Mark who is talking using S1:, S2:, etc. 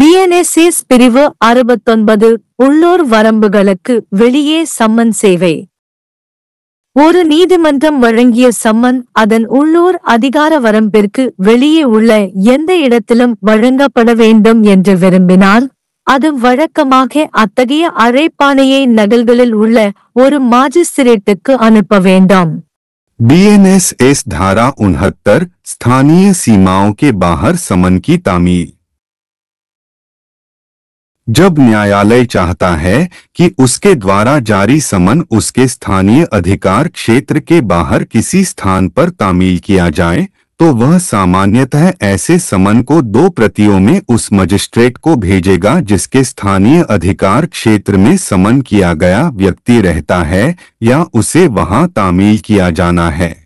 S1: BNSS பிரிவு அறுபத்தொன்பது உள்ளூர் வரம்புகளுக்கு வெளியே சம்மன் சேவை ஒரு நீதிமன்றம் வழங்கிய சம்மன் அதன் உள்ளூர் அதிகார வரம்பிற்கு வெளியே உள்ள எந்த இடத்திலும் வழங்கப்பட வேண்டும் என்று விரும்பினால் அது வழக்கமாக அத்தகைய அழைப்பானையை நகல்களில் உள்ள ஒரு மாஜிஸ்திரேட்டுக்கு அனுப்ப வேண்டாம்
S2: பிஎன்எஸ்எஸ் தாரா உன்ஹத்தர் ஸ்தானிய सीमाओं के சமன் கி தாமீர் जब न्यायालय चाहता है कि उसके द्वारा जारी समन उसके स्थानीय अधिकार क्षेत्र के बाहर किसी स्थान पर तामील किया जाए तो वह सामान्यतः ऐसे समन को दो प्रतियों में उस मजिस्ट्रेट को भेजेगा जिसके स्थानीय अधिकार क्षेत्र में समन किया गया व्यक्ति रहता है या उसे वहां तामील किया जाना है